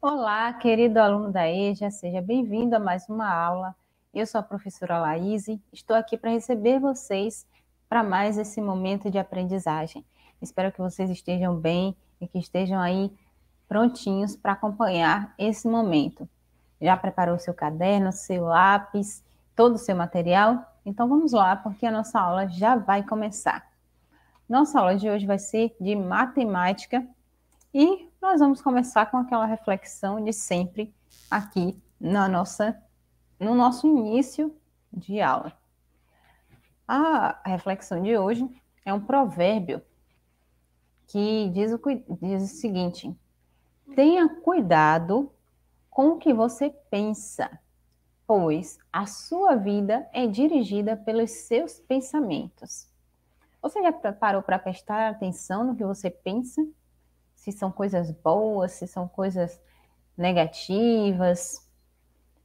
Olá, querido aluno da EJA, seja bem-vindo a mais uma aula. Eu sou a professora Laís, estou aqui para receber vocês para mais esse momento de aprendizagem. Espero que vocês estejam bem e que estejam aí prontinhos para acompanhar esse momento. Já preparou seu caderno, seu lápis, todo o seu material? Então vamos lá, porque a nossa aula já vai começar. Nossa aula de hoje vai ser de matemática e nós vamos começar com aquela reflexão de sempre aqui na nossa, no nosso início de aula. A reflexão de hoje é um provérbio que diz o, diz o seguinte: tenha cuidado com o que você pensa, pois a sua vida é dirigida pelos seus pensamentos. Você já parou para prestar atenção no que você pensa? se são coisas boas, se são coisas negativas.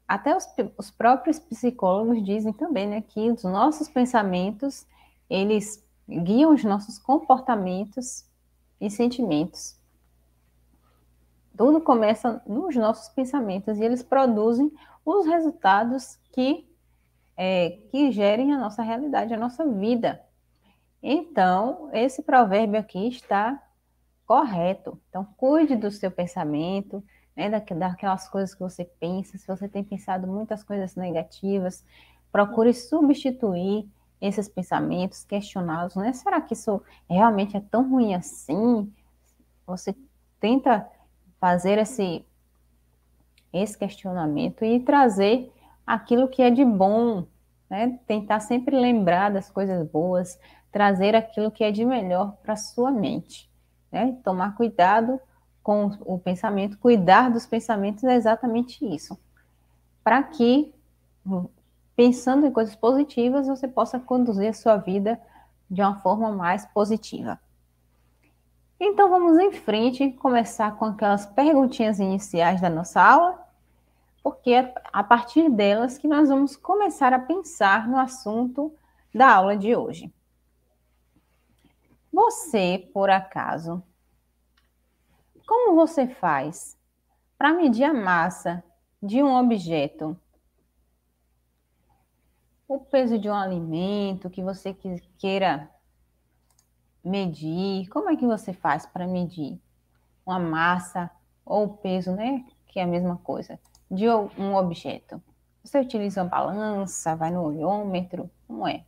Até os, os próprios psicólogos dizem também né, que os nossos pensamentos, eles guiam os nossos comportamentos e sentimentos. Tudo começa nos nossos pensamentos e eles produzem os resultados que, é, que gerem a nossa realidade, a nossa vida. Então, esse provérbio aqui está correto. Então, cuide do seu pensamento, né, daquelas coisas que você pensa. Se você tem pensado muitas coisas negativas, procure substituir esses pensamentos, questioná-los, né? Será que isso realmente é tão ruim assim? Você tenta fazer esse, esse questionamento e trazer aquilo que é de bom, né? Tentar sempre lembrar das coisas boas, trazer aquilo que é de melhor para sua mente né? Tomar cuidado com o pensamento, cuidar dos pensamentos é exatamente isso. Para que, pensando em coisas positivas, você possa conduzir a sua vida de uma forma mais positiva. Então vamos em frente, começar com aquelas perguntinhas iniciais da nossa aula, porque é a partir delas que nós vamos começar a pensar no assunto da aula de hoje. Você, por acaso, como você faz para medir a massa de um objeto? O peso de um alimento que você queira medir, como é que você faz para medir uma massa ou o peso, né? Que é a mesma coisa, de um objeto. Você utiliza uma balança, vai no olhômetro, como é?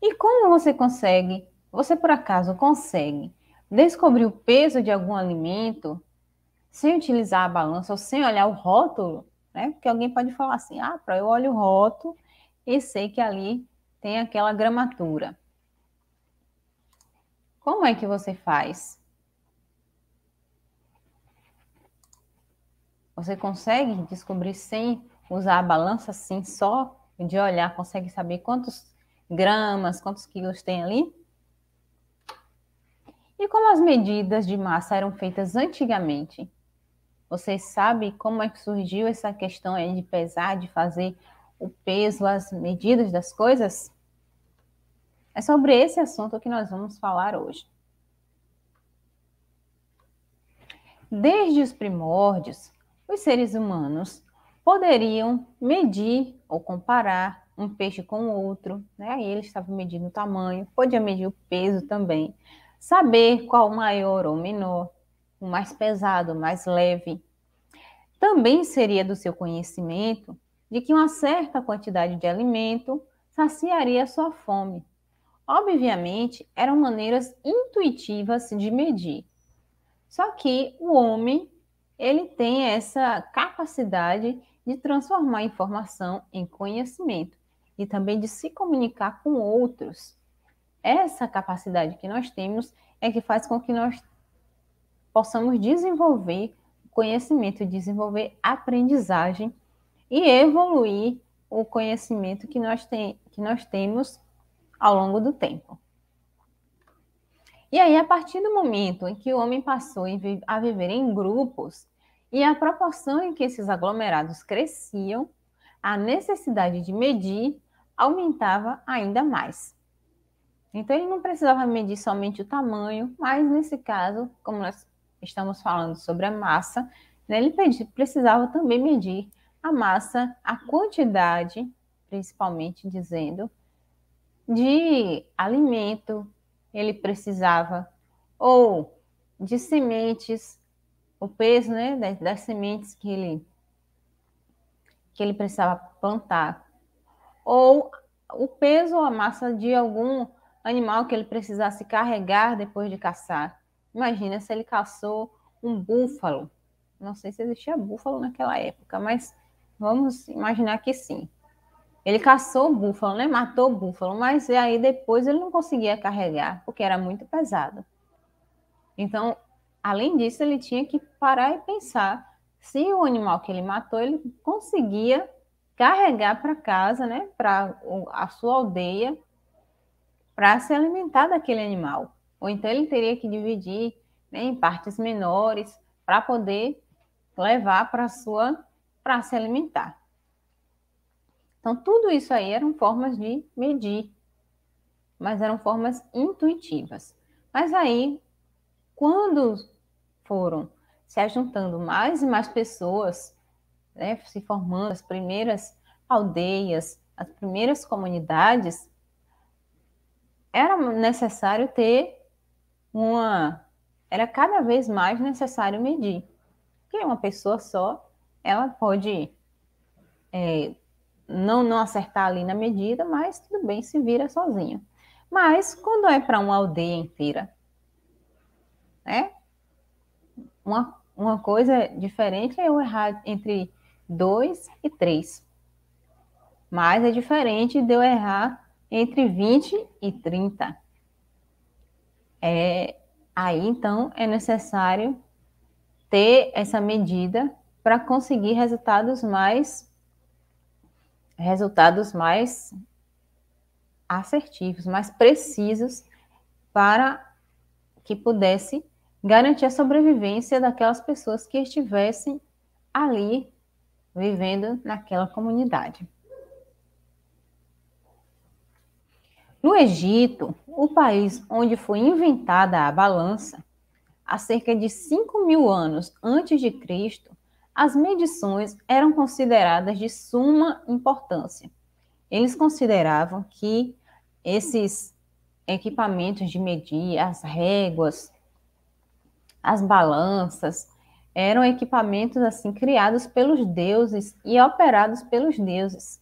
E como você consegue? Você por acaso consegue descobrir o peso de algum alimento sem utilizar a balança ou sem olhar o rótulo? Né? Porque alguém pode falar assim: ah, eu olho o rótulo e sei que ali tem aquela gramatura. Como é que você faz? Você consegue descobrir sem usar a balança, assim, só de olhar, consegue saber quantos gramas, quantos quilos tem ali. E como as medidas de massa eram feitas antigamente? Vocês sabem como é que surgiu essa questão aí de pesar, de fazer o peso, as medidas das coisas? É sobre esse assunto que nós vamos falar hoje. Desde os primórdios, os seres humanos poderiam medir ou comparar um peixe com o outro, né? Aí eles estavam medindo o tamanho, podia medir o peso também, saber qual o maior ou menor, o mais pesado, o mais leve. Também seria do seu conhecimento de que uma certa quantidade de alimento saciaria sua fome. Obviamente, eram maneiras intuitivas de medir. Só que o homem, ele tem essa capacidade de transformar informação em conhecimento e também de se comunicar com outros. Essa capacidade que nós temos é que faz com que nós possamos desenvolver conhecimento, desenvolver aprendizagem e evoluir o conhecimento que nós, tem, que nós temos ao longo do tempo. E aí, a partir do momento em que o homem passou a viver em grupos e a proporção em que esses aglomerados cresciam, a necessidade de medir aumentava ainda mais. Então, ele não precisava medir somente o tamanho, mas nesse caso, como nós estamos falando sobre a massa, né, ele precisava também medir a massa, a quantidade, principalmente dizendo, de alimento, ele precisava, ou de sementes, o peso né, das, das sementes que ele, que ele precisava plantar, ou o peso ou a massa de algum animal que ele precisasse carregar depois de caçar. Imagina se ele caçou um búfalo. Não sei se existia búfalo naquela época, mas vamos imaginar que sim. Ele caçou o búfalo, né? Matou o búfalo, mas aí depois ele não conseguia carregar, porque era muito pesado. Então, além disso, ele tinha que parar e pensar se o animal que ele matou ele conseguia carregar para casa, né, para a sua aldeia, para se alimentar daquele animal. Ou então ele teria que dividir né, em partes menores para poder levar para sua para se alimentar. Então tudo isso aí eram formas de medir, mas eram formas intuitivas. Mas aí, quando foram se juntando mais e mais pessoas né, se formando as primeiras aldeias, as primeiras comunidades, era necessário ter uma. Era cada vez mais necessário medir. Porque uma pessoa só, ela pode é, não, não acertar ali na medida, mas tudo bem, se vira sozinha. Mas quando é para uma aldeia inteira, né? Uma, uma coisa diferente é eu errar entre 2 e 3. Mas é diferente de eu errar entre 20 e 30. É, aí, então, é necessário ter essa medida para conseguir resultados mais resultados mais assertivos, mais precisos para que pudesse garantir a sobrevivência daquelas pessoas que estivessem ali vivendo naquela comunidade. No Egito, o país onde foi inventada a balança, há cerca de 5 mil anos antes de Cristo, as medições eram consideradas de suma importância. Eles consideravam que esses equipamentos de medir, as réguas, as balanças, eram equipamentos assim criados pelos deuses e operados pelos deuses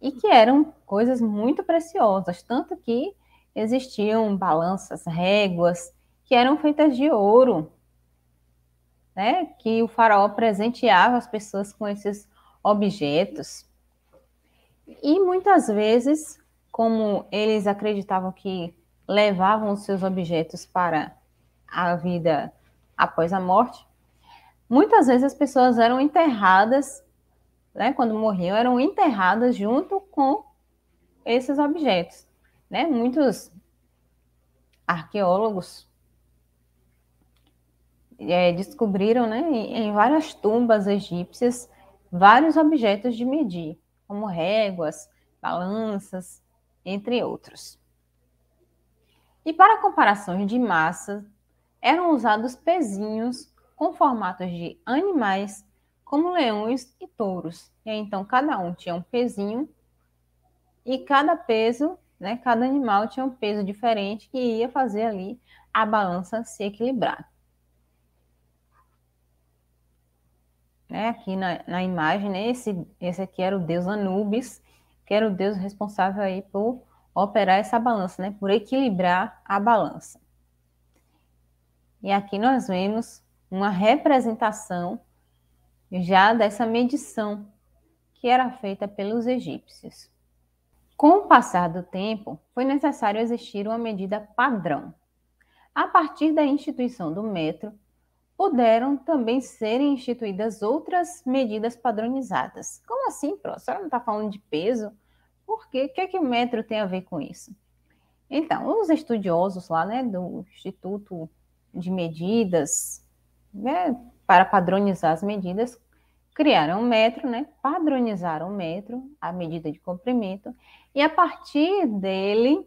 e que eram coisas muito preciosas, tanto que existiam balanças, réguas que eram feitas de ouro, né? Que o faraó presenteava as pessoas com esses objetos. E muitas vezes, como eles acreditavam que levavam os seus objetos para a vida após a morte, Muitas vezes as pessoas eram enterradas, né, quando morriam, eram enterradas junto com esses objetos. Né? Muitos arqueólogos é, descobriram né, em, várias tumbas egípcias vários objetos de medir, como réguas, balanças, entre outros. E para comparações de massa, eram usados pezinhos com formatos de animais, como leões e touros. E aí, então, cada um tinha um pezinho e cada peso, né, cada animal tinha um peso diferente que ia fazer ali a balança se equilibrar. Né, aqui na, na imagem, né, esse, esse aqui era o deus Anubis, que era o deus responsável aí por operar essa balança, né, por equilibrar a balança. E aqui nós vemos uma representação já dessa medição que era feita pelos egípcios. Com o passar do tempo, foi necessário existir uma medida padrão. A partir da instituição do metro, puderam também serem instituídas outras medidas padronizadas. Como assim, professor? A senhora não está falando de peso? Por quê? O que, é que o metro tem a ver com isso? Então, os estudiosos lá né, do Instituto de Medidas né, para padronizar as medidas, criaram um metro, né, padronizaram o metro, a medida de comprimento, e a partir dele,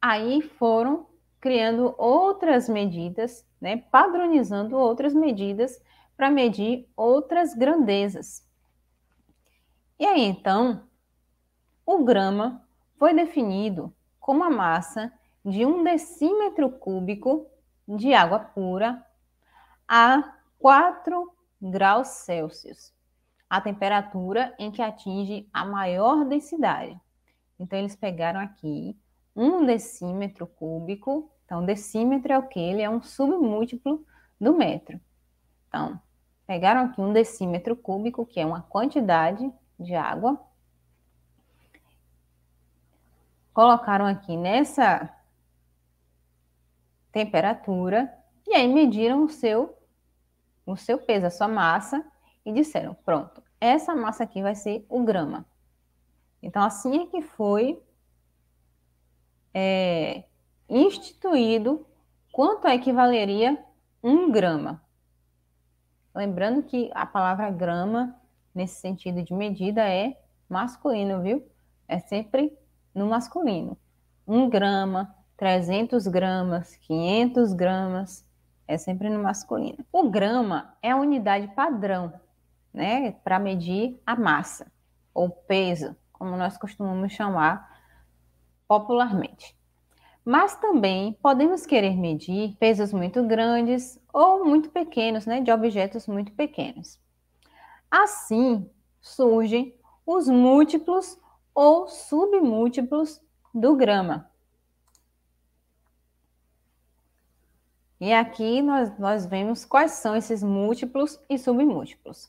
aí foram criando outras medidas, né, padronizando outras medidas para medir outras grandezas. E aí, então, o grama foi definido como a massa de um decímetro cúbico de água pura a 4 graus Celsius, a temperatura em que atinge a maior densidade. Então, eles pegaram aqui um decímetro cúbico. Então, decímetro é o que? Ele é um submúltiplo do metro. Então, pegaram aqui um decímetro cúbico, que é uma quantidade de água. Colocaram aqui nessa temperatura e aí mediram o seu, o seu peso, a sua massa, e disseram: pronto, essa massa aqui vai ser o grama. Então, assim é que foi é, instituído quanto é que valeria um grama. Lembrando que a palavra grama, nesse sentido de medida, é masculino, viu? É sempre no masculino. Um grama, 300 gramas, 500 gramas, é sempre no masculino. O grama é a unidade padrão, né, para medir a massa ou peso, como nós costumamos chamar popularmente. Mas também podemos querer medir pesos muito grandes ou muito pequenos, né, de objetos muito pequenos. Assim surgem os múltiplos ou submúltiplos do grama, E aqui nós, nós vemos quais são esses múltiplos e submúltiplos.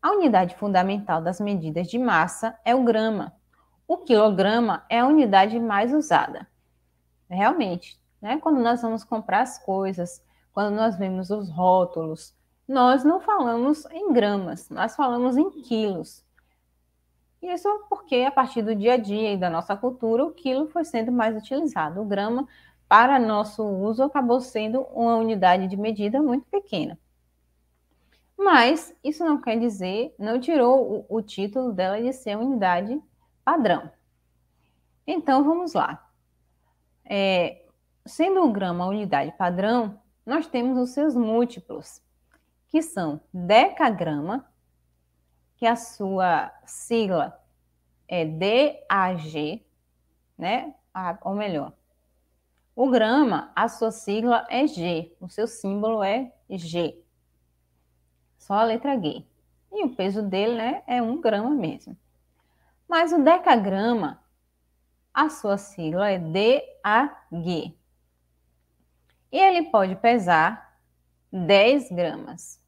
A unidade fundamental das medidas de massa é o grama. O quilograma é a unidade mais usada. Realmente, né? quando nós vamos comprar as coisas, quando nós vemos os rótulos, nós não falamos em gramas, nós falamos em quilos. Isso porque, a partir do dia a dia e da nossa cultura, o quilo foi sendo mais utilizado. O grama para nosso uso acabou sendo uma unidade de medida muito pequena. Mas isso não quer dizer, não tirou o, o título dela de ser unidade padrão. Então vamos lá. É, sendo o grama unidade padrão, nós temos os seus múltiplos, que são decagrama, que a sua sigla é DAG, né? ou melhor, o grama, a sua sigla é G, o seu símbolo é G. Só a letra G. E o peso dele né, é 1 um grama mesmo. Mas o decagrama, a sua sigla é DAG. E ele pode pesar 10 gramas.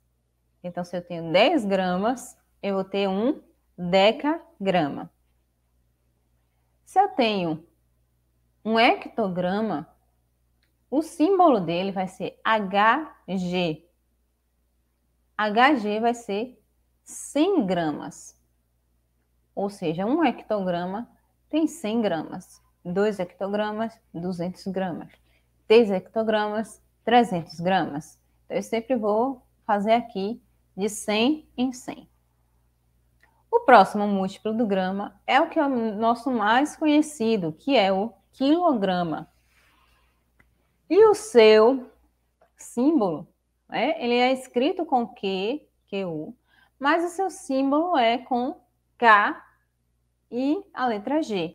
Então, se eu tenho 10 gramas, eu vou ter um decagrama. Se eu tenho um hectograma, o símbolo dele vai ser HG. HG vai ser 100 gramas. Ou seja, um hectograma tem 100 gramas. 2 hectogramas, 200 gramas. 3 hectogramas, 300 gramas. Então, eu sempre vou fazer aqui de 100 em 100. O próximo múltiplo do grama é o que é o nosso mais conhecido, que é o quilograma. E o seu símbolo, né? ele é escrito com Q, QU, mas o seu símbolo é com K e a letra G.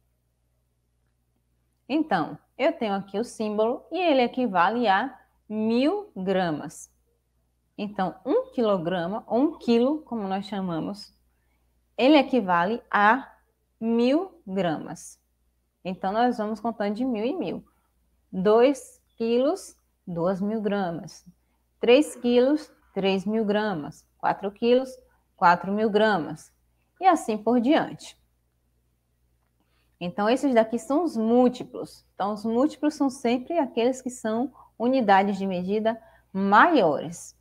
Então, eu tenho aqui o símbolo e ele equivale a mil gramas. Então, um quilograma, ou um quilo, como nós chamamos, ele equivale a mil gramas. Então, nós vamos contando de mil e mil. Dois quilos, 2 mil gramas. 3 quilos, 3 mil gramas. 4 quilos, 4 mil gramas. E assim por diante. Então, esses daqui são os múltiplos. Então, os múltiplos são sempre aqueles que são unidades de medida maiores.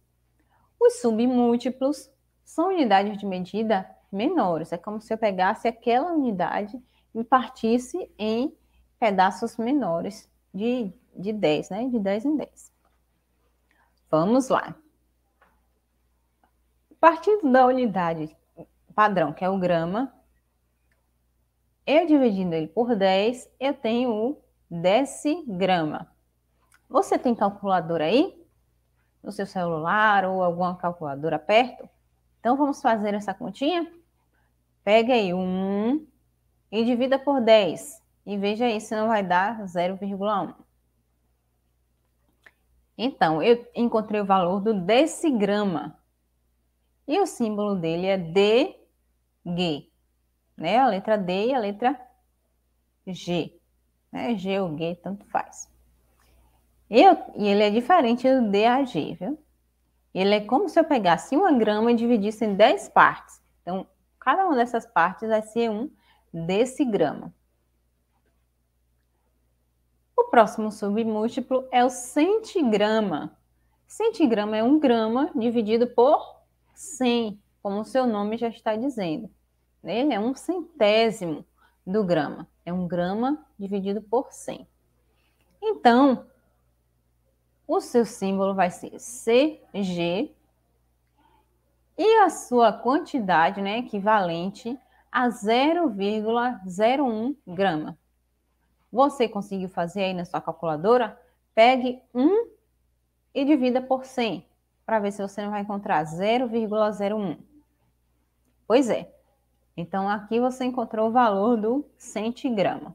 Os submúltiplos são unidades de medida menores. É como se eu pegasse aquela unidade e partisse em pedaços menores de de 10, né? De 10 em 10. Vamos lá. Partindo da unidade padrão, que é o grama, eu dividindo ele por 10, eu tenho o decigrama. Você tem calculadora aí? No seu celular ou alguma calculadora perto? Então, vamos fazer essa continha? Pega aí 1 um, e divida por 10. E veja aí se não vai dar 0,1. Então, eu encontrei o valor do decigrama. E o símbolo dele é DG, né? A letra D e a letra G. Né? G ou G, tanto faz. Eu, e ele é diferente do DAG, viu? Ele é como se eu pegasse uma grama e dividisse em 10 partes. Então, cada uma dessas partes vai ser um decigrama. O próximo submúltiplo é o centigrama. Centigrama é um grama dividido por 100, como o seu nome já está dizendo. Ele é um centésimo do grama. É um grama dividido por 100. Então, o seu símbolo vai ser CG e a sua quantidade né, equivalente a 0,01 grama. Você conseguiu fazer aí na sua calculadora? Pegue 1 e divida por 100, para ver se você não vai encontrar 0,01. Pois é. Então, aqui você encontrou o valor do centigrama.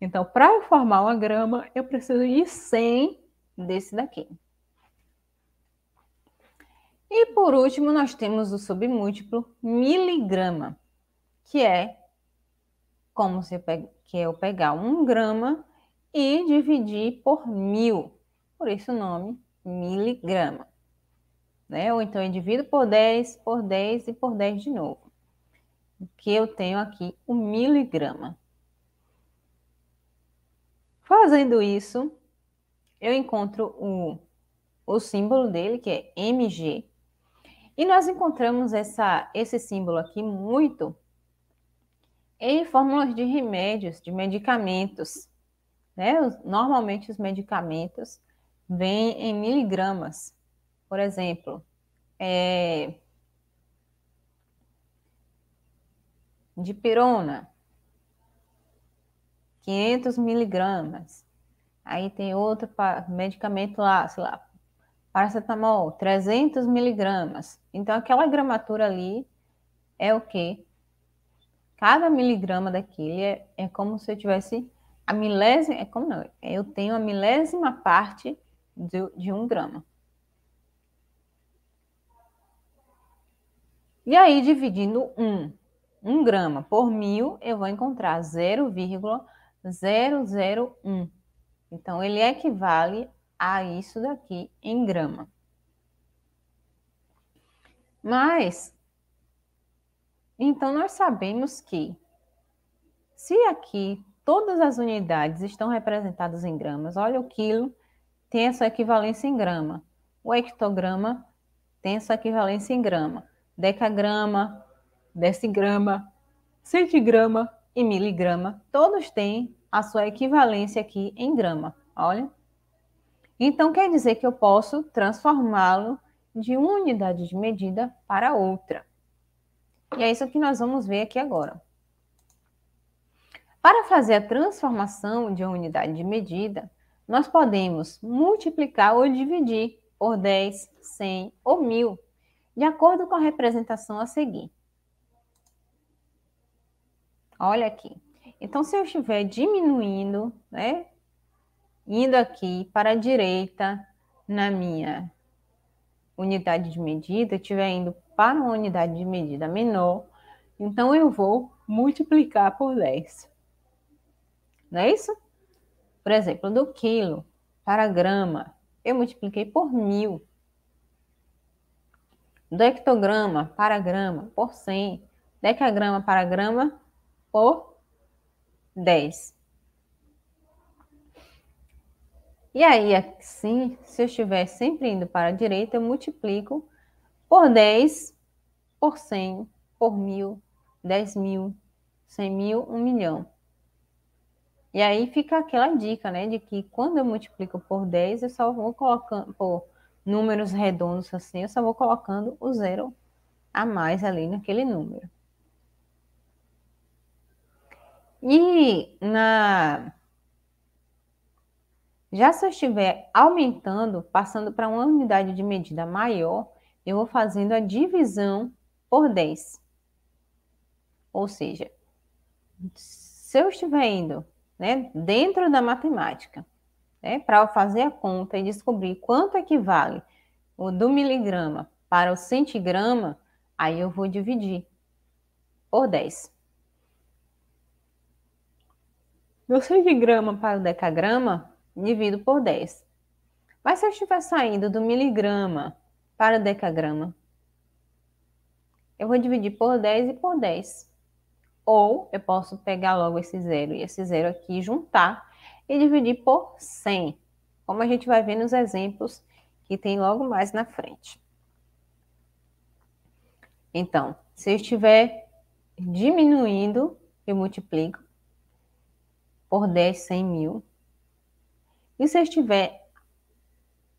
Então, para eu formar uma grama, eu preciso de 100 desse daqui. E por último, nós temos o submúltiplo miligrama, que é como se que é eu pegar um grama e dividir por mil, por isso o nome miligrama. Né? Ou então eu divido por 10, por 10 e por 10 de novo. Que eu tenho aqui o um miligrama. Fazendo isso, eu encontro o, o símbolo dele, que é MG. E nós encontramos essa, esse símbolo aqui muito em fórmulas de remédios, de medicamentos. Né? Normalmente os medicamentos vêm em miligramas. Por exemplo, é... pirona, 500 miligramas. Aí tem outro medicamento lá, sei lá, paracetamol, 300 miligramas. Então, aquela gramatura ali é o que? cada miligrama daquele é, é como se eu tivesse a milésima, é como não, eu tenho a milésima parte de, de um grama. E aí, dividindo um, um grama por mil, eu vou encontrar 0,001. Então, ele equivale a isso daqui em grama. Mas, então, nós sabemos que, se aqui todas as unidades estão representadas em gramas, olha, o quilo tem essa equivalência em grama, o hectograma tem essa equivalência em grama, decagrama, decigrama, centigrama e miligrama, todos têm a sua equivalência aqui em grama, olha. Então, quer dizer que eu posso transformá-lo de uma unidade de medida para outra. E é isso que nós vamos ver aqui agora. Para fazer a transformação de uma unidade de medida, nós podemos multiplicar ou dividir por 10, 100 ou 1000, de acordo com a representação a seguir. Olha aqui. Então, se eu estiver diminuindo, né, indo aqui para a direita na minha unidade de medida, estiver indo para uma unidade de medida menor, então eu vou multiplicar por 10. Não é isso? Por exemplo, do quilo para grama, eu multipliquei por mil. Do hectograma para grama, por 100. Decagrama para grama, por 10. E aí, assim, se eu estiver sempre indo para a direita, eu multiplico por 10, por 100, por 1.000, 10 mil, 100 mil, 1 milhão. E aí fica aquela dica, né, de que quando eu multiplico por 10, eu só vou colocando, por números redondos assim, eu só vou colocando o zero a mais ali naquele número. E na já se eu estiver aumentando, passando para uma unidade de medida maior, eu vou fazendo a divisão por 10. Ou seja, se eu estiver indo né, dentro da matemática, né, para fazer a conta e descobrir quanto equivale é o do miligrama para o centigrama, aí eu vou dividir por 10. Do centigrama para o decagrama, divido por 10. Mas se eu estiver saindo do miligrama para decagrama. Eu vou dividir por 10 e por 10. Ou eu posso pegar logo esse zero e esse zero aqui juntar e dividir por 100. Como a gente vai ver nos exemplos que tem logo mais na frente. Então, se eu estiver diminuindo, eu multiplico por 10, 100 mil. E se eu estiver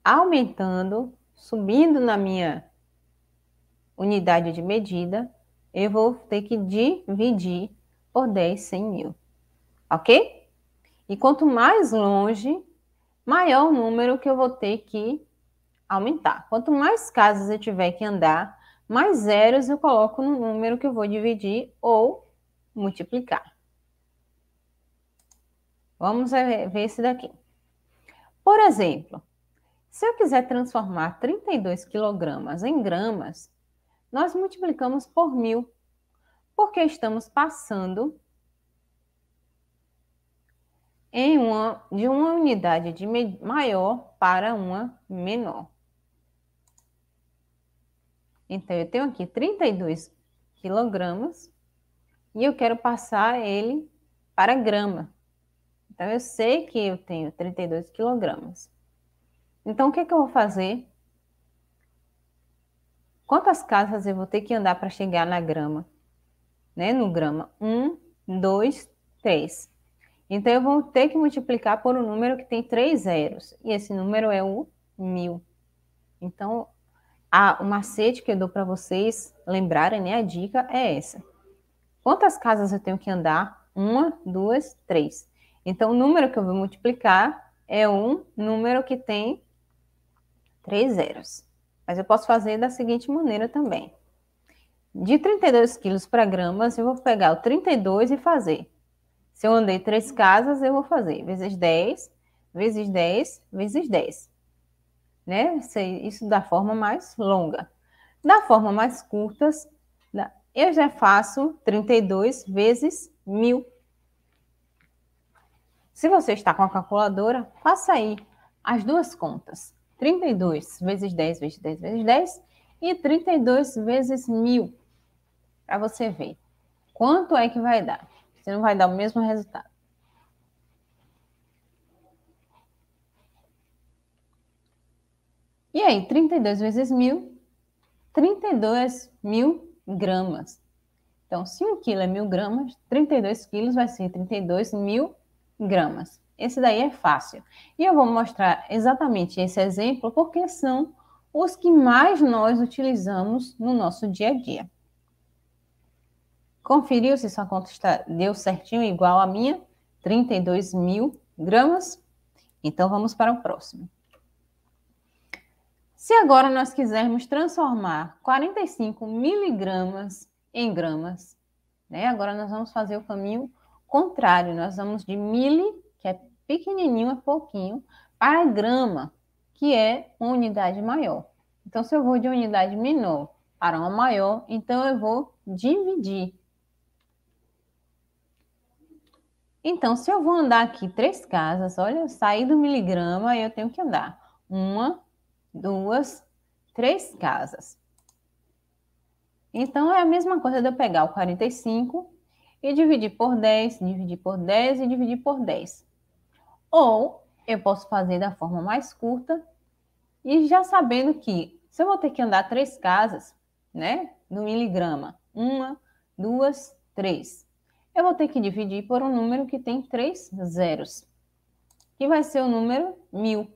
aumentando, subindo na minha unidade de medida, eu vou ter que dividir por 10, 100 mil. Ok? E quanto mais longe, maior o número que eu vou ter que aumentar. Quanto mais casas eu tiver que andar, mais zeros eu coloco no número que eu vou dividir ou multiplicar. Vamos ver esse daqui. Por exemplo, se eu quiser transformar 32 quilogramas em gramas, nós multiplicamos por mil, porque estamos passando uma, de uma unidade de maior para uma menor. Então, eu tenho aqui 32 quilogramas e eu quero passar ele para grama. Então, eu sei que eu tenho 32 quilogramas. Então, o que, é que eu vou fazer? Quantas casas eu vou ter que andar para chegar na grama? Né? No grama. Um, dois, três. Então, eu vou ter que multiplicar por um número que tem três zeros. E esse número é o mil. Então, a, o macete que eu dou para vocês lembrarem, né? A dica é essa. Quantas casas eu tenho que andar? Uma, duas, três. Então, o número que eu vou multiplicar é um número que tem Três zeros. Mas eu posso fazer da seguinte maneira também. De 32 quilos para gramas, eu vou pegar o 32 e fazer. Se eu andei três casas, eu vou fazer vezes 10, vezes 10, vezes 10. Né? Isso da forma mais longa. Da forma mais curta, eu já faço 32 vezes 1.000. Se você está com a calculadora, faça aí as duas contas. 32 vezes 10 vezes 10 vezes 10 e 32 vezes 1000. Para você ver quanto é que vai dar. Você não vai dar o mesmo resultado. E aí, 32 vezes 1000, 32 mil gramas. Então, se 1 um quilo é mil gramas, 32 quilos vai ser 32 mil gramas. Esse daí é fácil. E eu vou mostrar exatamente esse exemplo porque são os que mais nós utilizamos no nosso dia a dia. Conferiu se sua conta está, deu certinho igual a minha? 32 mil gramas. Então vamos para o próximo. Se agora nós quisermos transformar 45 miligramas em gramas, né? agora nós vamos fazer o caminho contrário, nós vamos de mili pequenininho é pouquinho para grama, que é uma unidade maior. Então, se eu vou de unidade menor para uma maior, então eu vou dividir. Então, se eu vou andar aqui três casas, olha, eu saí do miligrama e eu tenho que andar. Uma, duas, três casas. Então, é a mesma coisa de eu pegar o 45 e dividir por 10, dividir por 10 e dividir por 10. Ou eu posso fazer da forma mais curta e já sabendo que se eu vou ter que andar três casas, né, no miligrama, uma, duas, três, eu vou ter que dividir por um número que tem três zeros, que vai ser o número mil.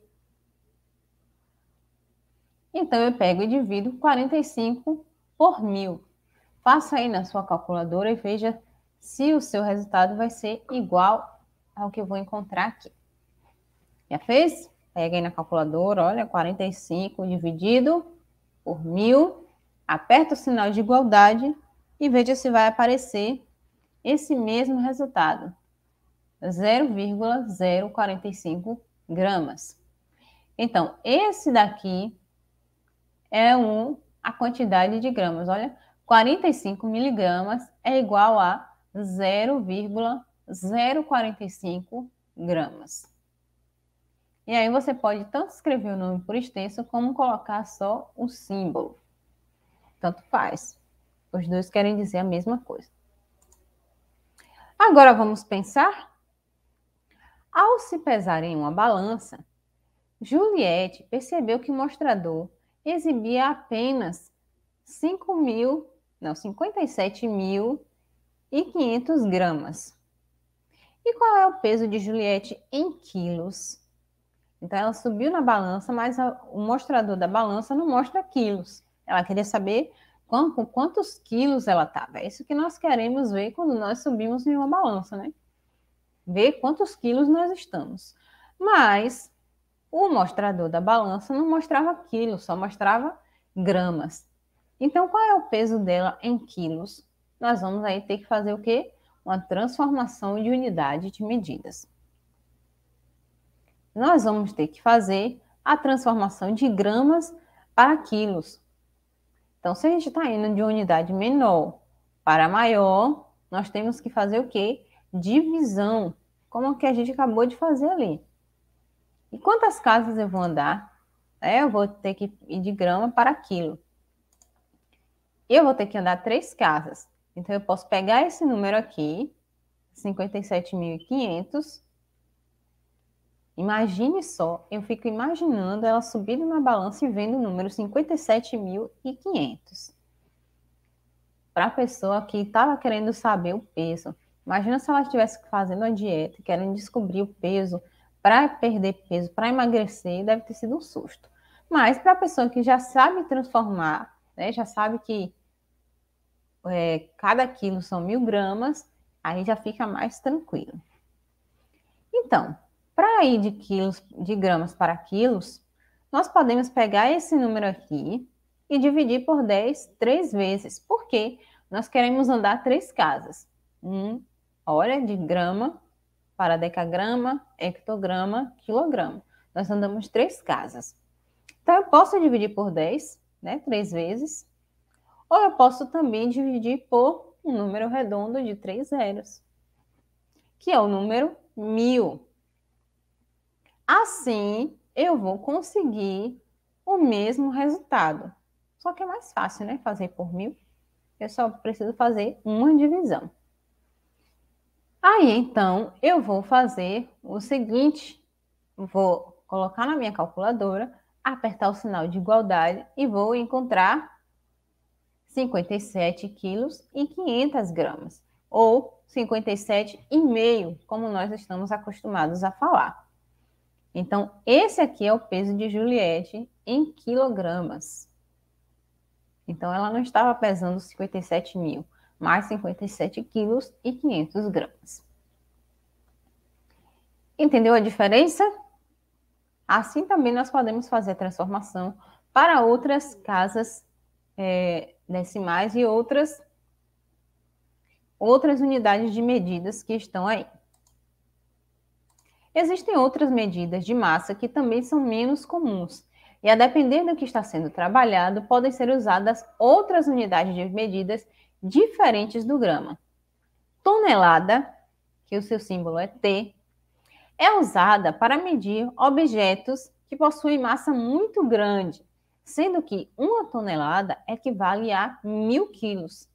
Então, eu pego e divido 45 por mil. Faça aí na sua calculadora e veja se o seu resultado vai ser igual ao que eu vou encontrar aqui. Já fez? Pega aí na calculadora, olha, 45 dividido por mil. Aperta o sinal de igualdade e veja se vai aparecer esse mesmo resultado. 0,045 gramas. Então, esse daqui é um, a quantidade de gramas. Olha, 45 miligramas é igual a 0,045 gramas. E aí você pode tanto escrever o nome por extenso como colocar só o símbolo. Tanto faz. Os dois querem dizer a mesma coisa. Agora vamos pensar? Ao se pesar em uma balança, Juliette percebeu que o mostrador exibia apenas 5 mil, não, 57.500 gramas. E qual é o peso de Juliette em quilos? Então, ela subiu na balança, mas a, o mostrador da balança não mostra quilos. Ela queria saber com, com quantos quilos ela estava. É isso que nós queremos ver quando nós subimos em uma balança, né? Ver quantos quilos nós estamos. Mas o mostrador da balança não mostrava quilos, só mostrava gramas. Então, qual é o peso dela em quilos? Nós vamos aí ter que fazer o quê? Uma transformação de unidade de medidas nós vamos ter que fazer a transformação de gramas para quilos. Então, se a gente está indo de unidade menor para maior, nós temos que fazer o quê? Divisão, como que a gente acabou de fazer ali. E quantas casas eu vou andar? É, eu vou ter que ir de grama para quilo. Eu vou ter que andar três casas. Então, eu posso pegar esse número aqui, 57.500, Imagine só, eu fico imaginando ela subindo na balança e vendo o número 57.500. Para a pessoa que estava querendo saber o peso, imagina se ela estivesse fazendo a dieta, querendo descobrir o peso, para perder peso, para emagrecer, deve ter sido um susto. Mas para a pessoa que já sabe transformar, né, já sabe que é, cada quilo são mil gramas, aí já fica mais tranquilo. Então, para ir de quilos, de gramas para quilos, nós podemos pegar esse número aqui e dividir por 10 três vezes, porque nós queremos andar três casas. Um, olha de grama para decagrama, hectograma, quilograma. Nós andamos três casas. Então, eu posso dividir por 10, né, três vezes, ou eu posso também dividir por um número redondo de três zeros, que é o número mil. Assim, eu vou conseguir o mesmo resultado. Só que é mais fácil, né? Fazer por mil. Eu só preciso fazer uma divisão. Aí, então, eu vou fazer o seguinte. Vou colocar na minha calculadora, apertar o sinal de igualdade e vou encontrar 57 quilos e 500 gramas. Ou 57,5, como nós estamos acostumados a falar. Então, esse aqui é o peso de Juliette em quilogramas. Então, ela não estava pesando 57 mil, mais 57 quilos e 500 gramas. Entendeu a diferença? Assim também nós podemos fazer a transformação para outras casas é, decimais e outras, outras unidades de medidas que estão aí. Existem outras medidas de massa que também são menos comuns, e a depender do que está sendo trabalhado, podem ser usadas outras unidades de medidas diferentes do grama. Tonelada, que o seu símbolo é T, é usada para medir objetos que possuem massa muito grande, sendo que uma tonelada equivale a mil quilos.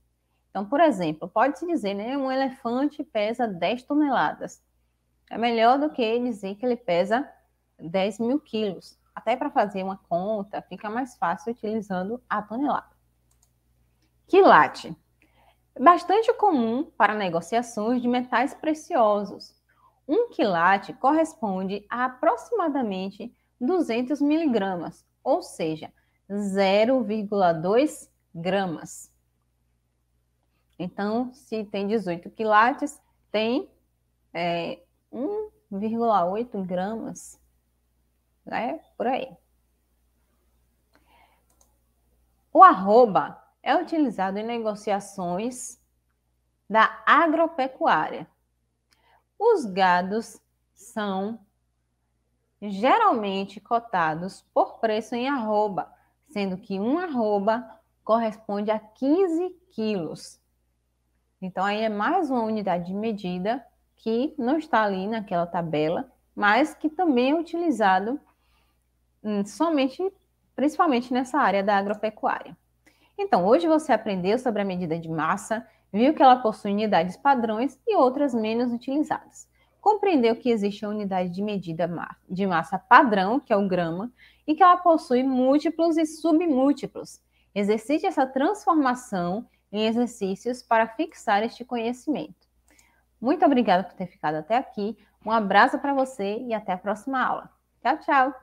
Então, por exemplo, pode-se dizer, né, um elefante pesa 10 toneladas. É melhor do que dizer que ele pesa 10 mil quilos. Até para fazer uma conta, fica mais fácil utilizando a tonelada. Quilate. Bastante comum para negociações de metais preciosos. Um quilate corresponde a aproximadamente 200 miligramas, ou seja, 0,2 gramas. Então, se tem 18 quilates, tem é, 1,8 gramas, né? Por aí. O arroba é utilizado em negociações da agropecuária. Os gados são geralmente cotados por preço em arroba, sendo que um arroba corresponde a 15 quilos. Então, aí é mais uma unidade de medida que não está ali naquela tabela, mas que também é utilizado hum, somente, principalmente nessa área da agropecuária. Então, hoje você aprendeu sobre a medida de massa, viu que ela possui unidades padrões e outras menos utilizadas. Compreendeu que existe a unidade de medida de massa padrão, que é o grama, e que ela possui múltiplos e submúltiplos. Exercite essa transformação em exercícios para fixar este conhecimento. Muito obrigada por ter ficado até aqui. Um abraço para você e até a próxima aula. Tchau, tchau!